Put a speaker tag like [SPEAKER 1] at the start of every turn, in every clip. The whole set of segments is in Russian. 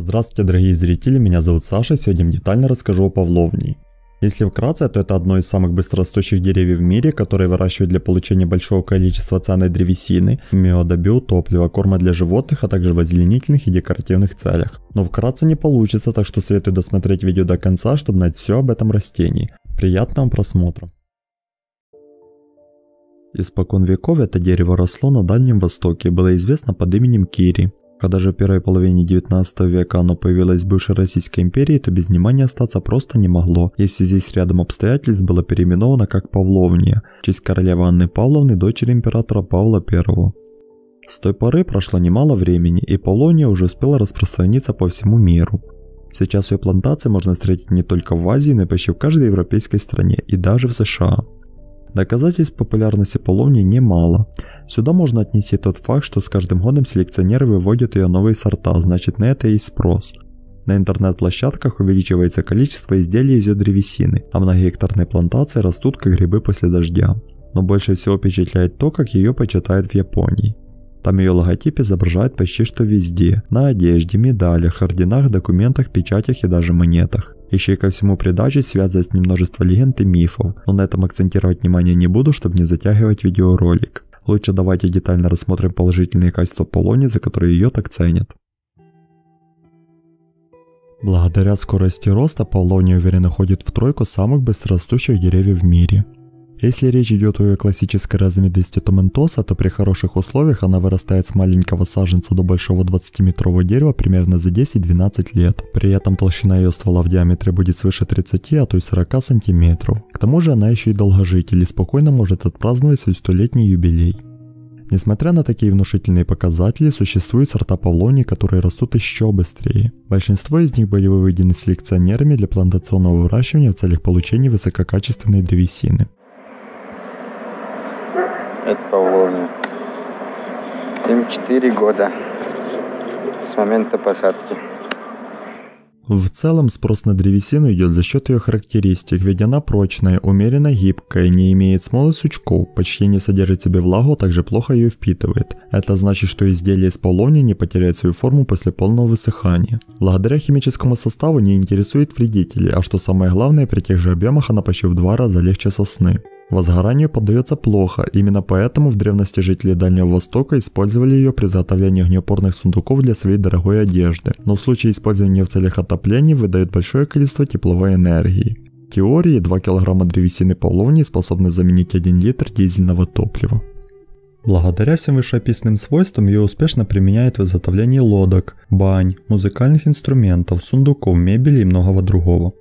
[SPEAKER 1] Здравствуйте, дорогие зрители, меня зовут Саша, сегодня детально расскажу о павловнии. Если вкратце, то это одно из самых быстрорастущих деревьев в мире, которые выращивают для получения большого количества ценной древесины, меда, биотоплива, корма для животных, а также в озеленительных и декоративных целях. Но вкратце не получится, так что советую досмотреть видео до конца, чтобы знать все об этом растении. Приятного просмотра! Испокон веков это дерево росло на Дальнем Востоке, было известно под именем Кири. Когда же в первой половине 19 века оно появилось в бывшей Российской империи, то без внимания остаться просто не могло, если здесь рядом обстоятельств было переименовано как Павловния, в честь королевы Анны Павловны, дочери императора Павла I. С той поры прошло немало времени, и Павловния уже успела распространиться по всему миру. Сейчас ее плантации можно встретить не только в Азии, но и почти в каждой европейской стране, и даже в США. Доказательств популярности Павловни немало – Сюда можно отнести тот факт, что с каждым годом селекционеры выводят ее новые сорта, значит на это и спрос. На интернет-площадках увеличивается количество изделий из ее древесины, а многогектарные плантации растут как грибы после дождя. Но больше всего впечатляет то, как ее почитают в Японии. Там ее логотип изображают почти что везде – на одежде, медалях, орденах, документах, печатях и даже монетах. Еще и ко всему придаче связывается с ним множество легенд и мифов, но на этом акцентировать внимание не буду, чтобы не затягивать видеоролик. Лучше давайте детально рассмотрим положительные качества Полони, за которые ее так ценят. Благодаря скорости роста Полония уверенно ходит в тройку самых быстрорастущих деревьев в мире – если речь идет о ее классической разновидности томентоса, то при хороших условиях она вырастает с маленького саженца до большого 20-метрового дерева примерно за 10-12 лет. При этом толщина ее ствола в диаметре будет свыше 30, а то и 40 сантиметров. К тому же она еще и долгожитель и спокойно может отпраздновать свой столетний юбилей. Несмотря на такие внушительные показатели, существуют сорта павлоний, которые растут еще быстрее. Большинство из них были выведены селекционерами для плантационного выращивания в целях получения высококачественной древесины это Павловне. Им 4 года с момента посадки. В целом спрос на древесину идет за счет ее характеристик, ведь она прочная, умеренно гибкая, не имеет смолы сучков, почти не содержит в себе влагу, а также плохо ее впитывает. Это значит, что изделие из полония не потеряет свою форму после полного высыхания. Благодаря химическому составу не интересует вредителей, а что самое главное, при тех же объемах она почти в два раза легче сосны. Возгоранию поддается плохо, именно поэтому в древности жители Дальнего Востока использовали ее при изготовлении огнеупорных сундуков для своей дорогой одежды, но в случае использования в целях отопления выдает большое количество тепловой энергии. В теории 2 кг древесины полоний способны заменить 1 литр дизельного топлива. Благодаря всем вышеописанным свойствам ее успешно применяют в изготовлении лодок, бань, музыкальных инструментов, сундуков, мебели и многого другого.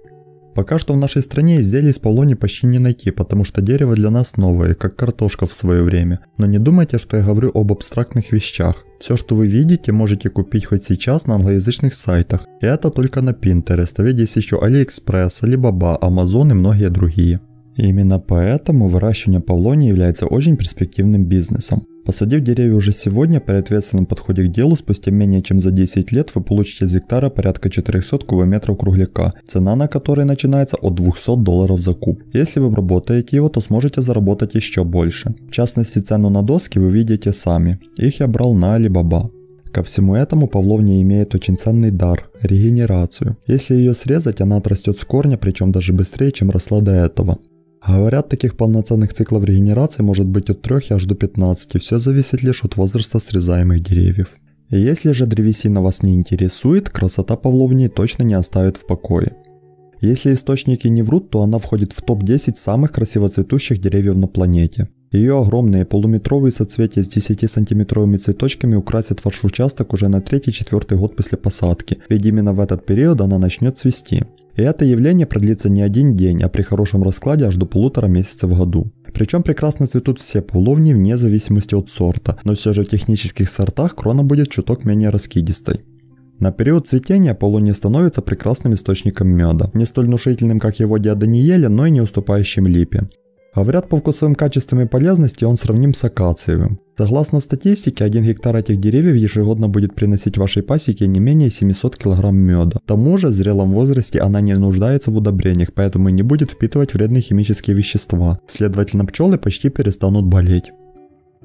[SPEAKER 1] Пока что в нашей стране изделий из полони почти не найти, потому что дерево для нас новое, как картошка в свое время. Но не думайте, что я говорю об абстрактных вещах. Все, что вы видите, можете купить хоть сейчас на англоязычных сайтах. И это только на Pinterest, а ведь есть еще AliExpress, Alibaba, Amazon и многие другие. И именно поэтому выращивание павлони является очень перспективным бизнесом. Посадив деревья уже сегодня, при ответственном подходе к делу, спустя менее чем за 10 лет вы получите из гектара порядка 400 кубометров кругляка, цена на который начинается от 200 долларов за куб. Если вы обработаете его, то сможете заработать еще больше. В частности, цену на доски вы видите сами. Их я брал на Alibaba. Ко всему этому Павловня имеет очень ценный дар – регенерацию. Если ее срезать, она отрастет с корня, причем даже быстрее, чем росла до этого. Говорят, таких полноценных циклов регенерации может быть от 3 аж до 15, все зависит лишь от возраста срезаемых деревьев. если же древесина вас не интересует, красота Павловни точно не оставит в покое. Если источники не врут, то она входит в топ-10 самых красивоцветущих деревьев на планете. Ее огромные полуметровые соцветия с 10-сантиметровыми цветочками украсят ваш участок уже на 3-4 год после посадки, ведь именно в этот период она начнет цвести. И это явление продлится не один день, а при хорошем раскладе аж до полутора месяцев в году. Причем прекрасно цветут все половни вне зависимости от сорта, но все же в технических сортах крона будет чуток менее раскидистой. На период цветения полуния становится прекрасным источником меда, не столь внушительным, как его диадониеля, но и не уступающим липе. Говорят, а по вкусовым качествам и полезности он сравним с акациевым. Согласно статистике, 1 гектар этих деревьев ежегодно будет приносить вашей пасеке не менее 700 кг меда. К тому же, в зрелом возрасте она не нуждается в удобрениях, поэтому и не будет впитывать вредные химические вещества. Следовательно, пчелы почти перестанут болеть.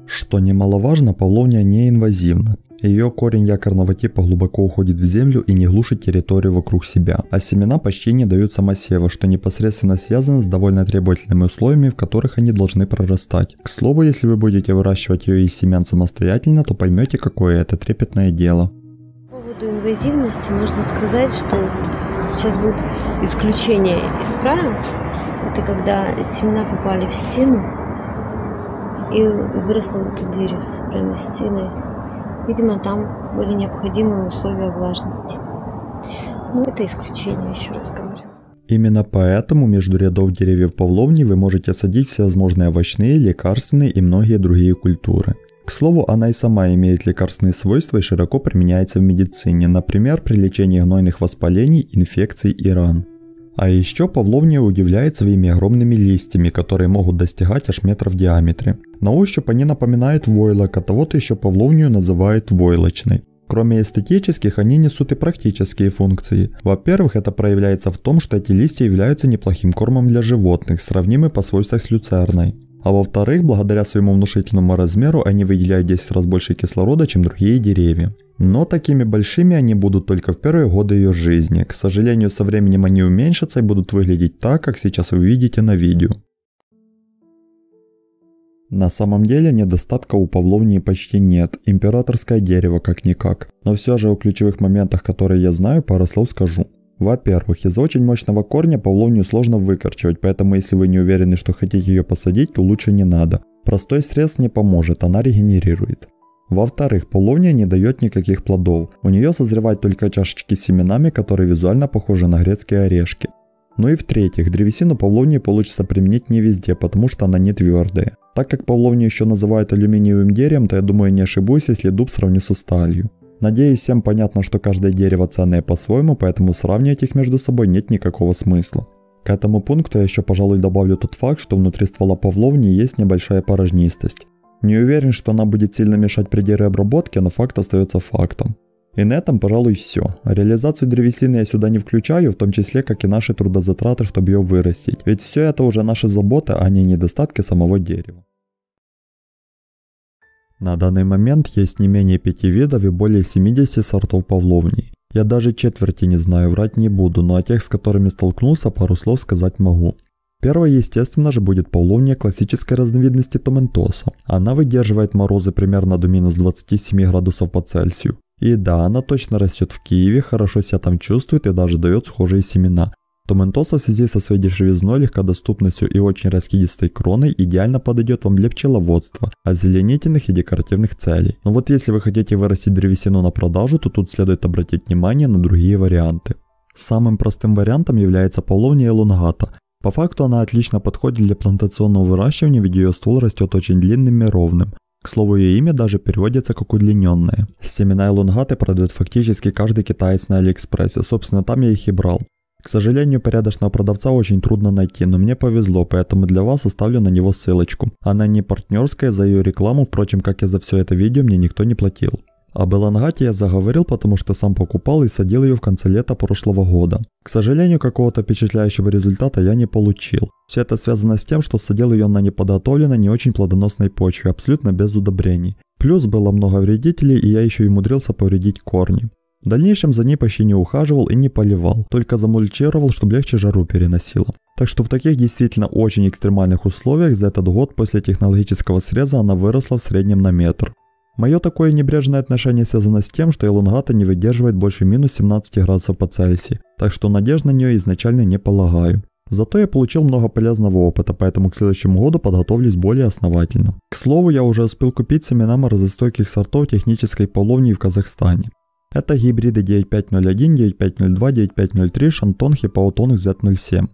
[SPEAKER 1] Что немаловажно, павловня не инвазивна. Ее корень якорного типа глубоко уходит в землю и не глушит территорию вокруг себя, а семена почти не дают самосева, что непосредственно связано с довольно требовательными условиями, в которых они должны прорастать. К слову, если вы будете выращивать ее из семян самостоятельно, то поймете, какое это трепетное дело. По поводу инвазивности можно сказать, что сейчас будет исключение из правил. Это когда семена попали в стену и выросло вот это дерево прямо из стены. Видимо, там были необходимые условия влажности. Но ну, это исключение, еще раз говорю. Именно поэтому между рядов деревьев Павловни вы можете садить всевозможные овощные, лекарственные и многие другие культуры. К слову, она и сама имеет лекарственные свойства и широко применяется в медицине, например, при лечении гнойных воспалений, инфекций и ран. А еще павловня удивляет своими огромными листьями, которые могут достигать аж метра в диаметре. На ощупь они напоминают войлок, а того-то еще павловнию называют войлочной. Кроме эстетических, они несут и практические функции. Во-первых, это проявляется в том, что эти листья являются неплохим кормом для животных, сравнимы по свойствам с люцерной. А во-вторых, благодаря своему внушительному размеру они выделяют 10 раз больше кислорода, чем другие деревья. Но такими большими они будут только в первые годы ее жизни. К сожалению, со временем они уменьшатся и будут выглядеть так, как сейчас вы видите на видео. На самом деле недостатка у павловнии почти нет, императорское дерево как-никак. Но все же о ключевых моментах, которые я знаю, пару слов скажу. Во-первых, из очень мощного корня павловню сложно выкорчевать, поэтому если вы не уверены, что хотите ее посадить, то лучше не надо. Простой срез не поможет, она регенерирует. Во-вторых, полония не дает никаких плодов. У нее созревают только чашечки с семенами, которые визуально похожи на грецкие орешки. Ну и в-третьих, древесину павловнии получится применить не везде, потому что она не твердая. Так как павловнию еще называют алюминиевым деревом, то я думаю не ошибусь, если дуб сравню с сталью. Надеюсь, всем понятно, что каждое дерево ценное по-своему, поэтому сравнивать их между собой нет никакого смысла. К этому пункту я еще, пожалуй, добавлю тот факт, что внутри ствола павловни есть небольшая порожнистость. Не уверен, что она будет сильно мешать при деревообработке, но факт остается фактом. И на этом, пожалуй, все. Реализацию древесины я сюда не включаю, в том числе, как и наши трудозатраты, чтобы ее вырастить. Ведь все это уже наши заботы, а не недостатки самого дерева. На данный момент есть не менее пяти видов и более 70 сортов павловни. Я даже четверти не знаю, врать не буду, но о тех, с которыми столкнулся, пару слов сказать могу. Первое, естественно же, будет павловня классической разновидности томентоса. Она выдерживает морозы примерно до минус 27 градусов по Цельсию. И да, она точно растет в Киеве, хорошо себя там чувствует и даже дает схожие семена то Ментоса в связи со своей дешевизной, легкодоступностью и очень раскидистой кроной идеально подойдет вам для пчеловодства, озеленительных и декоративных целей. Но вот если вы хотите вырастить древесину на продажу, то тут следует обратить внимание на другие варианты. Самым простым вариантом является половня элонгата. По факту она отлично подходит для плантационного выращивания, ведь ее ствол растет очень длинным и ровным. К слову, ее имя даже переводится как удлиненное. Семена элонгаты продает фактически каждый китаец на Алиэкспрессе, собственно там я их и брал. К сожалению, порядочного продавца очень трудно найти, но мне повезло, поэтому для вас оставлю на него ссылочку. Она не партнерская, за ее рекламу, впрочем, как и за все это видео, мне никто не платил. Об Элангате я заговорил, потому что сам покупал и садил ее в конце лета прошлого года. К сожалению, какого-то впечатляющего результата я не получил. Все это связано с тем, что садил ее на неподготовленной, не очень плодоносной почве, абсолютно без удобрений. Плюс было много вредителей, и я еще и умудрился повредить корни. В дальнейшем за ней почти не ухаживал и не поливал, только замульчировал, чтобы легче жару переносила. Так что в таких действительно очень экстремальных условиях за этот год после технологического среза она выросла в среднем на метр. Мое такое небрежное отношение связано с тем, что элонгата не выдерживает больше минус 17 градусов по Цельсию, так что надежд на нее изначально не полагаю. Зато я получил много полезного опыта, поэтому к следующему году подготовлюсь более основательно. К слову, я уже успел купить семена морозостойких сортов технической половни в Казахстане. Это гибриды 9501, 9502, 9503, Шантон, Хипаутон и Z07.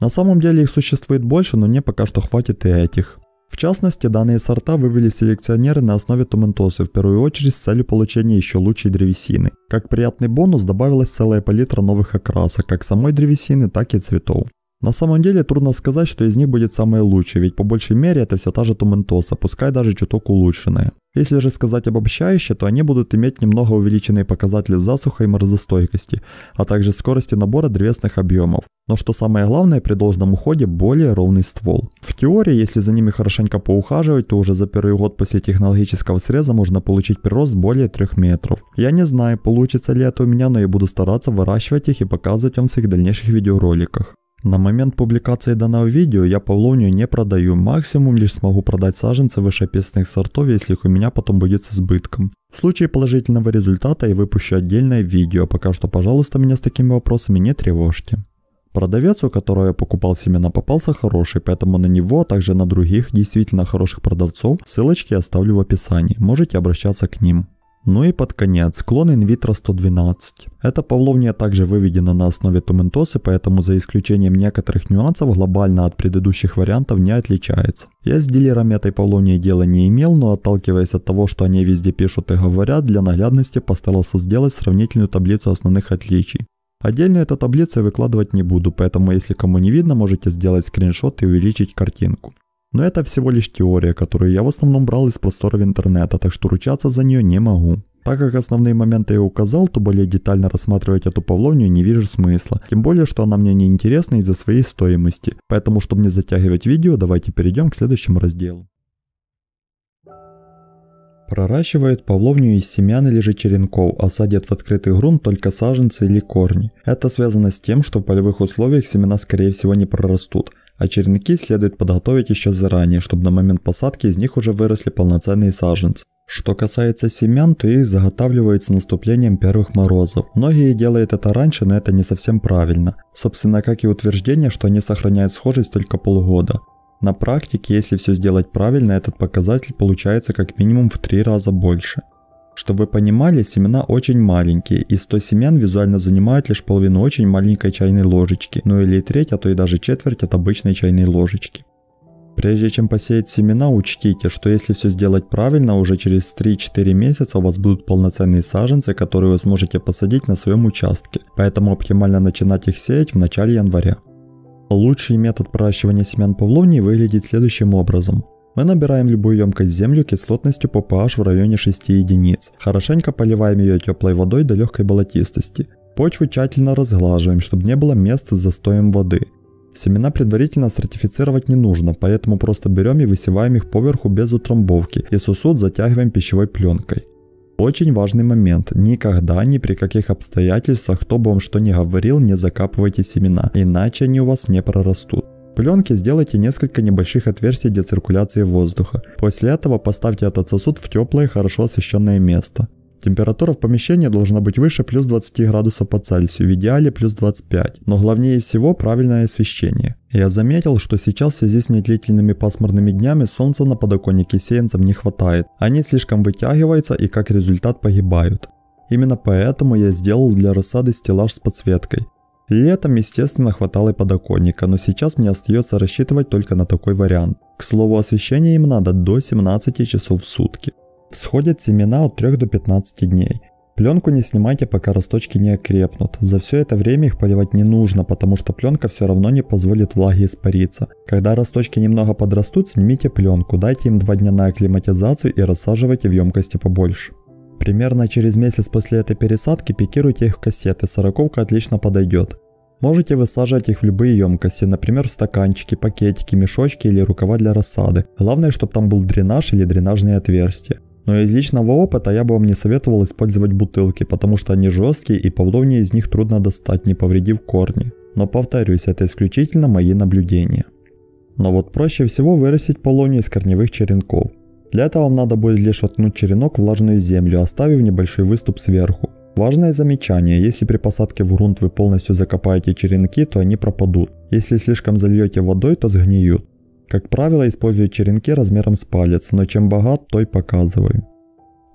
[SPEAKER 1] На самом деле их существует больше, но мне пока что хватит и этих. В частности, данные сорта вывели селекционеры на основе тументосы, в первую очередь с целью получения еще лучшей древесины. Как приятный бонус добавилась целая палитра новых окрасок, как самой древесины, так и цветов. На самом деле трудно сказать, что из них будет самое лучшее, ведь по большей мере это все та же Тументоса, пускай даже чуток улучшенная. Если же сказать обобщающе, то они будут иметь немного увеличенные показатели засуха и морозостойкости, а также скорости набора древесных объемов. Но что самое главное, при должном уходе более ровный ствол. В теории, если за ними хорошенько поухаживать, то уже за первый год после технологического среза можно получить прирост более 3 метров. Я не знаю, получится ли это у меня, но я буду стараться выращивать их и показывать вам в своих дальнейших видеороликах. На момент публикации данного видео я павловню не продаю, максимум лишь смогу продать саженцы вышеописанных сортов, если их у меня потом будет с избытком. В случае положительного результата я выпущу отдельное видео, пока что пожалуйста меня с такими вопросами не тревожьте. Продавец, у которого я покупал семена, попался хороший, поэтому на него, а также на других действительно хороших продавцов ссылочки оставлю в описании, можете обращаться к ним. Ну и под конец, клон инвитро 112. Эта павловня также выведена на основе тументосы, поэтому за исключением некоторых нюансов глобально от предыдущих вариантов не отличается. Я с дилерами этой павловни дела не имел, но отталкиваясь от того, что они везде пишут и говорят, для наглядности постарался сделать сравнительную таблицу основных отличий. Отдельно эту таблицу я выкладывать не буду, поэтому если кому не видно, можете сделать скриншот и увеличить картинку. Но это всего лишь теория, которую я в основном брал из просторов интернета, так что ручаться за нее не могу. Так как основные моменты я указал, то более детально рассматривать эту павловню не вижу смысла. Тем более, что она мне не интересна из-за своей стоимости. Поэтому, чтобы не затягивать видео, давайте перейдем к следующему разделу. Проращивают павловню из семян или же черенков, а садят в открытый грунт только саженцы или корни. Это связано с тем, что в полевых условиях семена скорее всего не прорастут. А черенки следует подготовить еще заранее, чтобы на момент посадки из них уже выросли полноценные саженцы. Что касается семян, то их заготавливают с наступлением первых морозов. Многие делают это раньше, но это не совсем правильно. Собственно, как и утверждение, что они сохраняют схожесть только полгода. На практике, если все сделать правильно, этот показатель получается как минимум в три раза больше. Чтобы вы понимали, семена очень маленькие, и 100 семян визуально занимают лишь половину очень маленькой чайной ложечки, ну или треть, а то и даже четверть от обычной чайной ложечки. Прежде чем посеять семена, учтите, что если все сделать правильно, уже через 3-4 месяца у вас будут полноценные саженцы, которые вы сможете посадить на своем участке, поэтому оптимально начинать их сеять в начале января. Лучший метод проращивания семян павловнии выглядит следующим образом. Мы набираем в любую емкость землю кислотностью по pH в районе 6 единиц. Хорошенько поливаем ее теплой водой до легкой болотистости. Почву тщательно разглаживаем, чтобы не было мест с застоем воды. Семена предварительно сертифицировать не нужно, поэтому просто берем и высеваем их поверху без утрамбовки и сосуд затягиваем пищевой пленкой. Очень важный момент. Никогда, ни при каких обстоятельствах, кто бы вам что ни говорил, не закапывайте семена, иначе они у вас не прорастут пленке сделайте несколько небольших отверстий для циркуляции воздуха. После этого поставьте этот сосуд в теплое, хорошо освещенное место. Температура в помещении должна быть выше плюс 20 градусов по Цельсию, в идеале плюс 25, но главнее всего правильное освещение. Я заметил, что сейчас в связи с недлительными пасмурными днями солнца на подоконнике сеянцам не хватает, они слишком вытягиваются и как результат погибают. Именно поэтому я сделал для рассады стеллаж с подсветкой. Летом, естественно, хватало и подоконника, но сейчас мне остается рассчитывать только на такой вариант. К слову, освещение им надо до 17 часов в сутки. Всходят семена от 3 до 15 дней. Пленку не снимайте, пока росточки не окрепнут. За все это время их поливать не нужно, потому что пленка все равно не позволит влаге испариться. Когда росточки немного подрастут, снимите пленку, дайте им 2 дня на акклиматизацию и рассаживайте в емкости побольше. Примерно через месяц после этой пересадки пикируйте их в кассеты, сороковка отлично подойдет. Можете высаживать их в любые емкости, например в стаканчики, пакетики, мешочки или рукава для рассады. Главное, чтобы там был дренаж или дренажные отверстия. Но из личного опыта я бы вам не советовал использовать бутылки, потому что они жесткие и повдовнее из них трудно достать, не повредив корни. Но повторюсь, это исключительно мои наблюдения. Но вот проще всего вырастить полонию из корневых черенков. Для этого вам надо будет лишь воткнуть черенок в влажную землю, оставив небольшой выступ сверху. Важное замечание, если при посадке в грунт вы полностью закопаете черенки, то они пропадут. Если слишком зальете водой, то сгниют. Как правило, использую черенки размером с палец, но чем богат, то и показываю.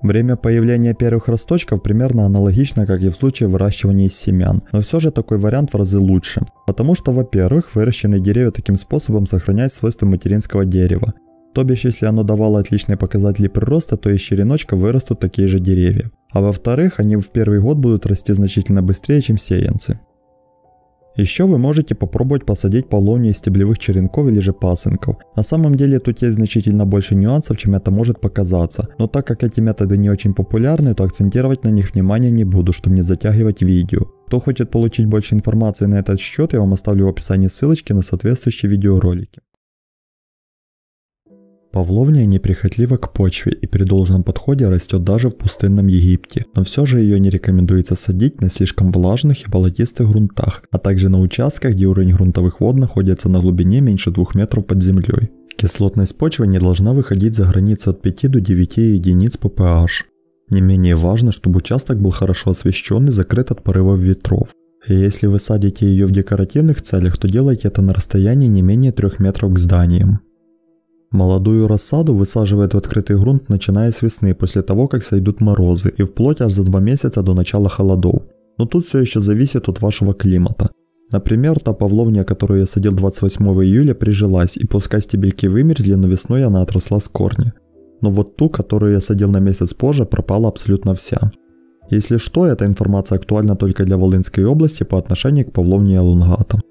[SPEAKER 1] Время появления первых росточков примерно аналогично, как и в случае выращивания из семян, но все же такой вариант в разы лучше. Потому что, во-первых, выращенные деревья таким способом сохраняют свойства материнского дерева. То бишь, если оно давало отличные показатели прироста, то из череночка вырастут такие же деревья. А во-вторых, они в первый год будут расти значительно быстрее, чем сеянцы. Еще вы можете попробовать посадить полонию из стеблевых черенков или же пасынков. На самом деле тут есть значительно больше нюансов, чем это может показаться, но так как эти методы не очень популярны, то акцентировать на них внимание не буду, чтобы не затягивать видео. Кто хочет получить больше информации на этот счет, я вам оставлю в описании ссылочки на соответствующие видеоролики. Павловня неприхотлива к почве и при должном подходе растет даже в пустынном Египте, но все же ее не рекомендуется садить на слишком влажных и болотистых грунтах, а также на участках, где уровень грунтовых вод находится на глубине меньше 2 метров под землей. Кислотность почвы не должна выходить за границы от 5 до 9 единиц по pH. Не менее важно, чтобы участок был хорошо освещен и закрыт от порывов ветров. если вы садите ее в декоративных целях, то делайте это на расстоянии не менее 3 метров к зданиям. Молодую рассаду высаживают в открытый грунт, начиная с весны, после того, как сойдут морозы, и вплоть аж за два месяца до начала холодов. Но тут все еще зависит от вашего климата. Например, та павловня, которую я садил 28 июля, прижилась, и пускай стебельки вымерзли, но весной она отросла с корня. Но вот ту, которую я садил на месяц позже, пропала абсолютно вся. Если что, эта информация актуальна только для Волынской области по отношению к павловне и алунгатам.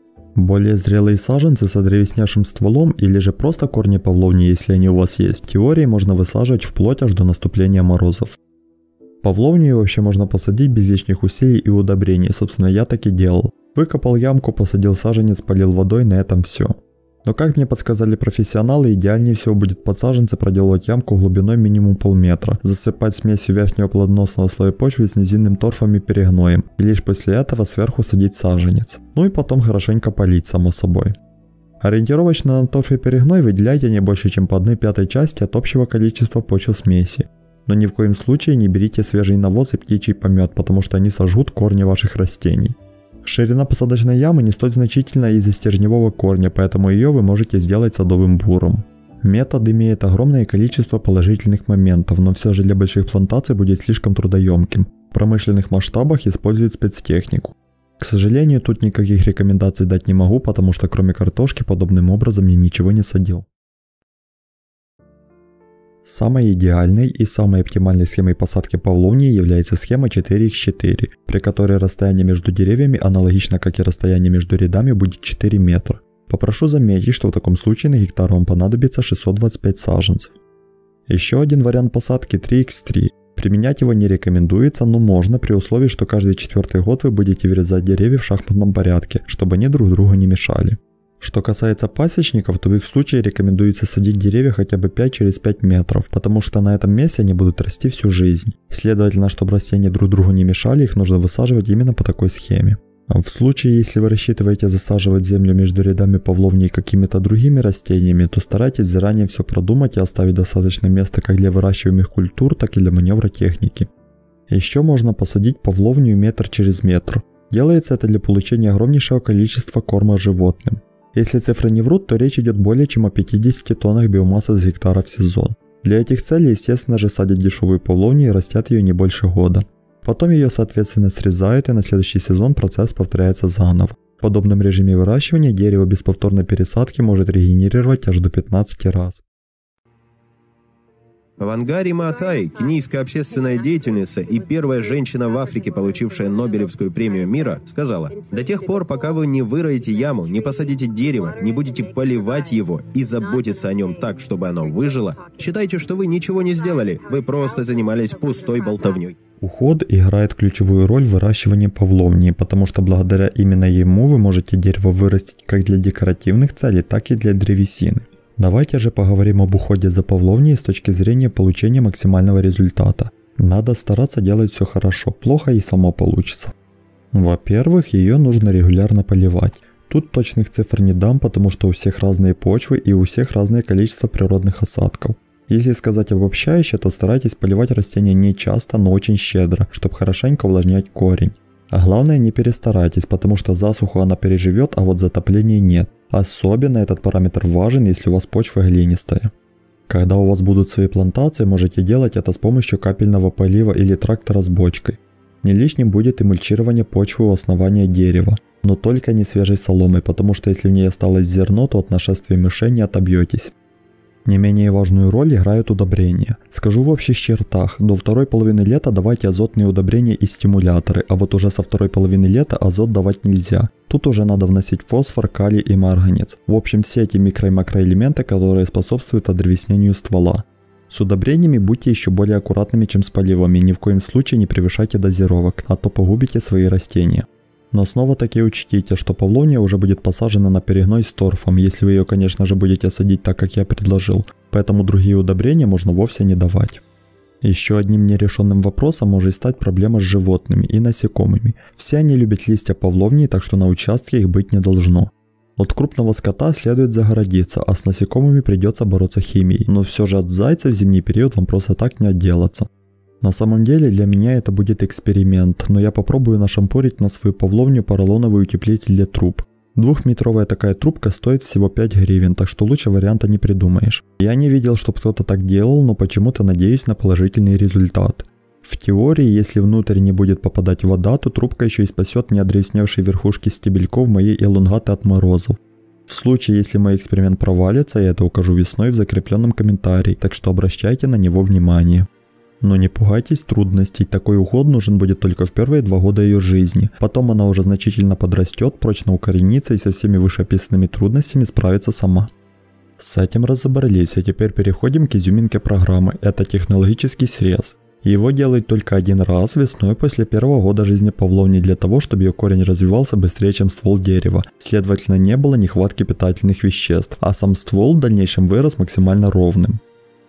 [SPEAKER 1] Более зрелые саженцы с одревесневшим стволом или же просто корни павловни, если они у вас есть, в теории можно высаживать вплоть аж до наступления морозов. Павловнию вообще можно посадить без лишних усилий и удобрений, собственно я так и делал. Выкопал ямку, посадил саженец, полил водой, на этом все. Но как мне подсказали профессионалы, идеальнее всего будет под саженцы проделывать ямку глубиной минимум полметра, засыпать смесью верхнего плодоносного слоя почвы с низинным торфом и перегноем, и лишь после этого сверху садить саженец. Ну и потом хорошенько полить, само собой. Ориентировочно на торф и перегной выделяйте не больше, чем по 1 пятой части от общего количества почвы смеси. Но ни в коем случае не берите свежий навоз и птичий помет, потому что они сожгут корни ваших растений. Ширина посадочной ямы не столь значительна из-за стержневого корня, поэтому ее вы можете сделать садовым буром. Метод имеет огромное количество положительных моментов, но все же для больших плантаций будет слишком трудоемким. В промышленных масштабах используют спецтехнику. К сожалению, тут никаких рекомендаций дать не могу, потому что кроме картошки подобным образом я ничего не садил. Самой идеальной и самой оптимальной схемой посадки павловнии является схема 4х4, при которой расстояние между деревьями аналогично как и расстояние между рядами будет 4 метра. Попрошу заметить, что в таком случае на гектар вам понадобится 625 саженцев. Еще один вариант посадки 3х3. Применять его не рекомендуется, но можно при условии, что каждый четвертый год вы будете вырезать деревья в шахматном порядке, чтобы они друг другу не мешали. Что касается пасечников, то в их случае рекомендуется садить деревья хотя бы 5 через 5 метров, потому что на этом месте они будут расти всю жизнь. Следовательно, чтобы растения друг другу не мешали, их нужно высаживать именно по такой схеме. В случае, если вы рассчитываете засаживать землю между рядами павловни и какими-то другими растениями, то старайтесь заранее все продумать и оставить достаточно места как для выращиваемых культур, так и для маневра техники. Еще можно посадить павловню метр через метр. Делается это для получения огромнейшего количества корма животным. Если цифры не врут, то речь идет более чем о 50 тоннах биомассы с гектара в сезон. Для этих целей, естественно же, садят дешевую полонию и растят ее не больше года. Потом ее, соответственно, срезают, и на следующий сезон процесс повторяется заново. В подобном режиме выращивания дерево без повторной пересадки может регенерировать аж до 15 раз. Вангари Матай, кенийская общественная деятельница и первая женщина в Африке, получившая Нобелевскую премию мира, сказала, «До тех пор, пока вы не выроете яму, не посадите дерево, не будете поливать его и заботиться о нем так, чтобы оно выжило, считайте, что вы ничего не сделали, вы просто занимались пустой болтовней». Уход играет ключевую роль в выращивании павловнии, потому что благодаря именно ему вы можете дерево вырастить как для декоративных целей, так и для древесины. Давайте же поговорим об уходе за Павловней с точки зрения получения максимального результата. Надо стараться делать все хорошо, плохо и само получится. Во-первых, ее нужно регулярно поливать. Тут точных цифр не дам, потому что у всех разные почвы и у всех разное количество природных осадков. Если сказать обобщающе, то старайтесь поливать растения не часто, но очень щедро, чтобы хорошенько увлажнять корень. А главное не перестарайтесь, потому что засуху она переживет, а вот затопления нет. Особенно этот параметр важен, если у вас почва глинистая. Когда у вас будут свои плантации, можете делать это с помощью капельного полива или трактора с бочкой. Не лишним будет и почвы у основания дерева, но только не свежей соломой, потому что если в ней осталось зерно, то от нашествия мышей не отобьетесь. Не менее важную роль играют удобрения. Скажу в общих чертах, до второй половины лета давайте азотные удобрения и стимуляторы, а вот уже со второй половины лета азот давать нельзя. Тут уже надо вносить фосфор, калий и марганец. В общем, все эти микро- и макроэлементы, которые способствуют одревеснению ствола. С удобрениями будьте еще более аккуратными, чем с поливами, ни в коем случае не превышайте дозировок, а то погубите свои растения. Но снова-таки учтите, что Павлония уже будет посажена на перегной с торфом, если вы ее, конечно же, будете садить так, как я предложил, поэтому другие удобрения можно вовсе не давать. Еще одним нерешенным вопросом может стать проблема с животными и насекомыми. Все они любят листья павловнии, так что на участке их быть не должно. От крупного скота следует загородиться, а с насекомыми придется бороться химией, но все же от зайцев в зимний период вам просто так не отделаться. На самом деле для меня это будет эксперимент, но я попробую нашампурить на свою павловню поролоновый утеплитель для труб. Двухметровая такая трубка стоит всего 5 гривен, так что лучше варианта не придумаешь. Я не видел, чтобы кто-то так делал, но почему-то надеюсь на положительный результат. В теории, если внутрь не будет попадать вода, то трубка еще и спасет неодресневшие верхушки стебельков моей элунгаты от морозов. В случае, если мой эксперимент провалится, я это укажу весной в закрепленном комментарии, так что обращайте на него внимание. Но не пугайтесь трудностей, такой уход нужен будет только в первые два года ее жизни. Потом она уже значительно подрастет, прочно укоренится и со всеми вышеописанными трудностями справится сама. С этим разобрались, а теперь переходим к изюминке программы. Это технологический срез. Его делают только один раз весной после первого года жизни Павловни для того, чтобы ее корень развивался быстрее, чем ствол дерева. Следовательно, не было нехватки питательных веществ, а сам ствол в дальнейшем вырос максимально ровным.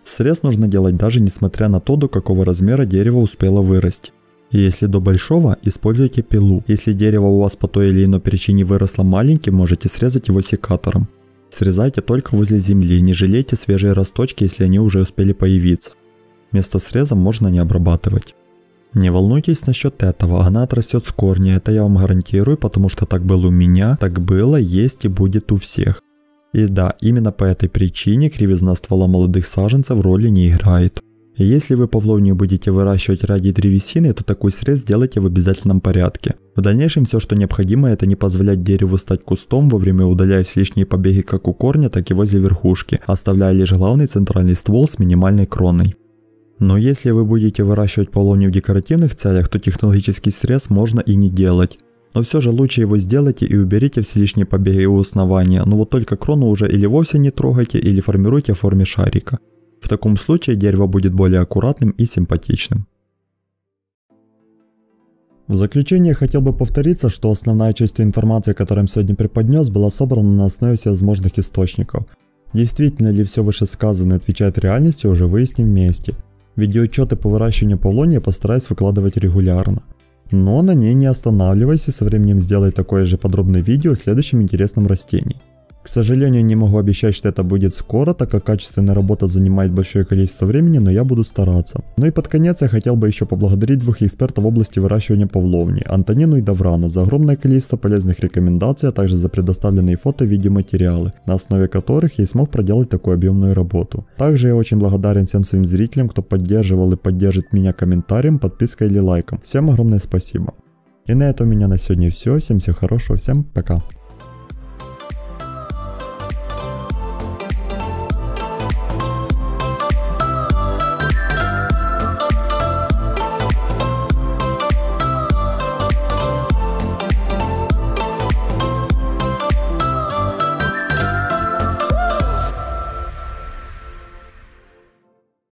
[SPEAKER 1] Срез нужно делать даже несмотря на то, до какого размера дерево успело вырасти. если до большого, используйте пилу. Если дерево у вас по той или иной причине выросло маленьким, можете срезать его секатором. Срезайте только возле земли, не жалейте свежие росточки, если они уже успели появиться. Место среза можно не обрабатывать. Не волнуйтесь насчет этого, она отрастет с корня, это я вам гарантирую, потому что так было у меня, так было, есть и будет у всех. И да, именно по этой причине кривизна ствола молодых саженцев роли не играет. Если вы павловнию будете выращивать ради древесины, то такой срез сделайте в обязательном порядке. В дальнейшем все, что необходимо, это не позволять дереву стать кустом, вовремя удаляя лишние побеги как у корня, так и возле верхушки, оставляя лишь главный центральный ствол с минимальной кроной. Но если вы будете выращивать полоний в декоративных целях, то технологический срез можно и не делать. Но все же лучше его сделайте и уберите все лишние побеги у основания, но ну вот только крону уже или вовсе не трогайте, или формируйте в форме шарика. В таком случае дерево будет более аккуратным и симпатичным. В заключение хотел бы повториться, что основная часть информации, которую я сегодня преподнес, была собрана на основе всевозможных источников. Действительно ли все вышесказанное отвечает реальности, уже выясним вместе. Видеоотчеты по выращиванию полония постараюсь выкладывать регулярно. Но на ней не останавливайся, со временем сделай такое же подробное видео о следующем интересном растении. К сожалению, не могу обещать, что это будет скоро, так как качественная работа занимает большое количество времени, но я буду стараться. Ну и под конец я хотел бы еще поблагодарить двух экспертов в области выращивания павловни, Антонину и Даврана, за огромное количество полезных рекомендаций, а также за предоставленные фото и видеоматериалы, на основе которых я и смог проделать такую объемную работу. Также я очень благодарен всем своим зрителям, кто поддерживал и поддержит меня комментарием, подпиской или лайком. Всем огромное спасибо. И на этом у меня на сегодня все. Всем всего хорошего, всем пока.